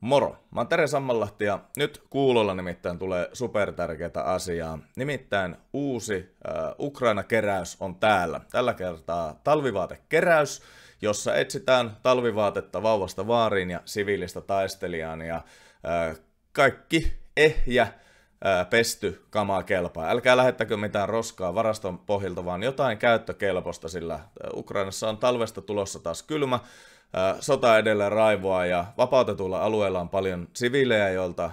Moro, mä oon Tere Sammallahti ja nyt kuulolla nimittäin tulee supertärkeitä asiaa. Nimittäin uusi äh, Ukraina-keräys on täällä. Tällä kertaa talvivaatekeräys, jossa etsitään talvivaatetta vauvasta vaariin ja siviilistä taistelijaan ja äh, kaikki ehjä äh, pesty kamaa kelpaa. Älkää lähettäkö mitään roskaa varaston pohjalta, vaan jotain käyttökelpoista, sillä äh, Ukrainassa on talvesta tulossa taas kylmä sota edellä raivoa ja vapautetulla alueilla on paljon siviilejä, joilta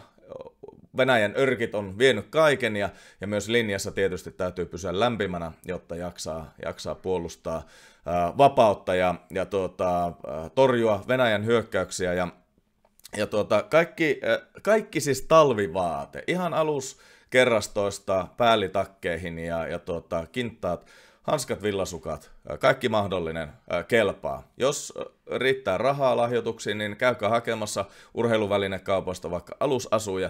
Venäjän örkit on vienyt kaiken ja, ja myös linjassa tietysti täytyy pysyä lämpimänä, jotta jaksaa, jaksaa puolustaa ää, vapautta ja, ja tuota, ää, torjua Venäjän hyökkäyksiä. Ja, ja tuota, kaikki, ää, kaikki siis talvivaate, ihan alus kerrastoista päälitakkeihin ja, ja tuota, kintaat hanskat, villasukat, kaikki mahdollinen kelpaa. Jos riittää rahaa lahjoituksiin, niin käykää hakemassa urheiluvälinekaupoista vaikka alusasuja,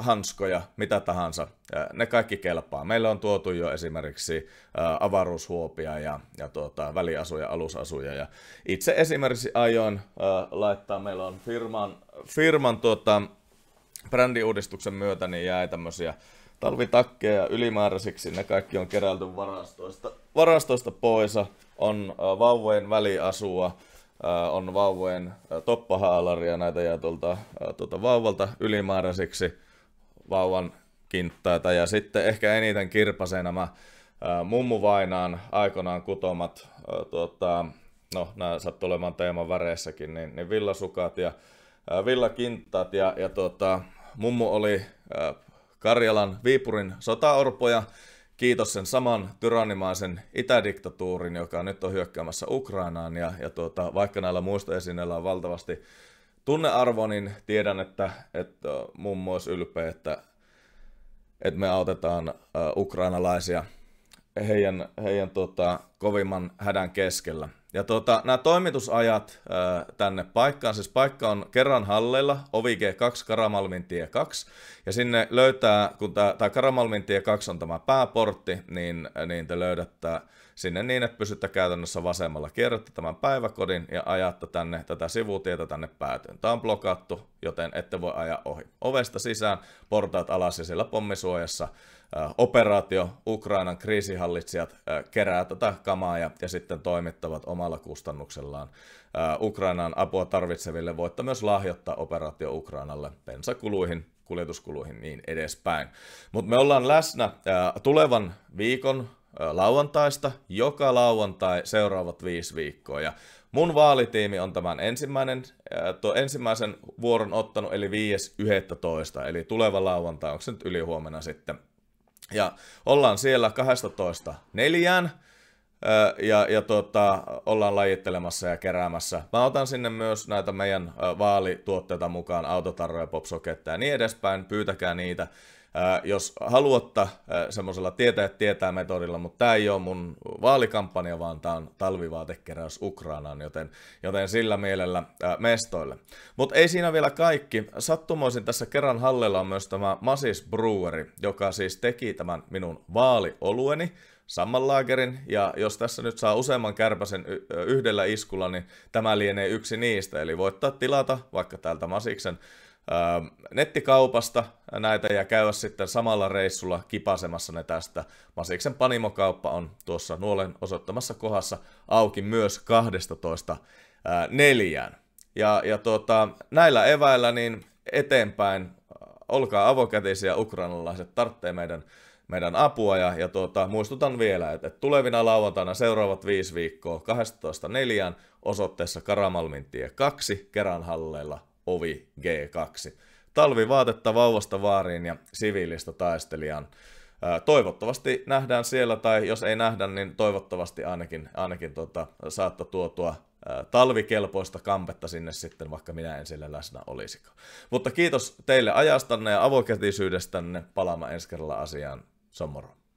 hanskoja, mitä tahansa. Ne kaikki kelpaa. Meillä on tuotu jo esimerkiksi avaruushuopia ja, ja tuota, väliasuja, alusasuja. Ja itse esimerkiksi aion laittaa, meillä on firman, firman tuota, brändiuudistuksen myötä niin jäi tämmöisiä talvitakkeja ja ylimääräisiksi ne kaikki on kerälty varastoista, varastoista pois. Äh, äh, on vauvojen väliasua, äh, on vauvojen toppahaalaria, näitä jää tuolta, tuolta vauvalta ylimääräisiksi vauvan kinttaita. Ja sitten ehkä eniten kirpasee nämä mummuvainaan aikanaan kutomat, tuota, no nämä sattuu olemaan teeman väreissäkin, niin, niin villasukat ja villakinttat. ja, ja tuota, mummu oli Karjalan Viipurin sotaorpoja, kiitos sen saman tyrannimaisen itädiktatuurin, joka nyt on hyökkäämässä Ukrainaan. Ja, ja tuota, vaikka näillä muista esineillä on valtavasti tunnearvo, niin tiedän, että, että mummo muassa ylpeä, että, että me autetaan ukrainalaisia heidän, heidän tuota, kovimman hädän keskellä. Ja tota, nämä toimitusajat ää, tänne paikkaan, siis paikka on kerran halleilla, g 2, Karamalmin tie 2, ja sinne löytää, kun tämä tää Karamalmin tie 2 on tämä pääportti, niin, niin te löydätte sinne niin, että pysytte käytännössä vasemmalla, kierrätte tämän päiväkodin ja ajatte tänne tätä sivutietä tänne päätyyn. Tämä on blokattu, joten ette voi ajaa ohi. Ovesta sisään, portaat alas ja siellä pommisuojassa operaatio Ukrainan kriisihallitsijat kerää tätä kamaa ja, ja sitten toimittavat omalla kustannuksellaan Ukrainaan apua tarvitseville. Voitte myös lahjoittaa operaatio Ukrainalle pensakuluihin, kuljetuskuluihin niin edespäin. Mutta me ollaan läsnä tulevan viikon lauantaista, joka lauantai seuraavat viisi viikkoa. Ja mun vaalitiimi on tämän ensimmäinen, tuo ensimmäisen vuoron ottanut, eli 5.11. Eli tuleva lauantai, onko se nyt huomenna sitten ja ollaan siellä 12 neljään ja, ja tota, ollaan lajittelemassa ja keräämässä. Mä otan sinne myös näitä meidän vaalituotteita mukaan, autotarroja, popsoketteja ja niin edespäin. Pyytäkää niitä jos haluatta semmoisella tietää tietää metodilla, mutta tämä ei ole mun vaalikampanja, vaan tämä on talvivaatekeräys Ukrainaan, joten, joten sillä mielellä mestoille. Mutta ei siinä vielä kaikki. Sattumoisin tässä kerran hallella on myös tämä Masis Breweri, joka siis teki tämän minun vaalioluen saman laakerin, ja jos tässä nyt saa useamman kärpäsen yhdellä iskulla, niin tämä lienee yksi niistä, eli voittaa tilata vaikka täältä Masiksen Ähm, nettikaupasta näitä ja käydä sitten samalla reissulla kipasemassa ne tästä. Masiksen panimokauppa on tuossa nuolen osoittamassa kohdassa auki myös 12 äh, neljään. Ja, ja tuota, näillä eväillä niin eteenpäin, äh, olkaa avokätisiä ukrainalaiset, tarvitsee meidän, meidän apua. Ja, ja tuota, muistutan vielä, että tulevina lauantaina seuraavat viisi viikkoa 12.4. osoitteessa Karamalmin tie 2 Keranhalleilla ovi G2. vaatetta vauvasta vaariin ja siviilistä taistelijan. Toivottavasti nähdään siellä, tai jos ei nähdä, niin toivottavasti ainakin, ainakin tota, saatta tuotua talvikelpoista kampetta sinne sitten, vaikka minä en siellä läsnä olisikaan. Mutta kiitos teille ajastanne ja avokätisyydestänne. Palaamme ensi kerralla asiaan. Se on moro.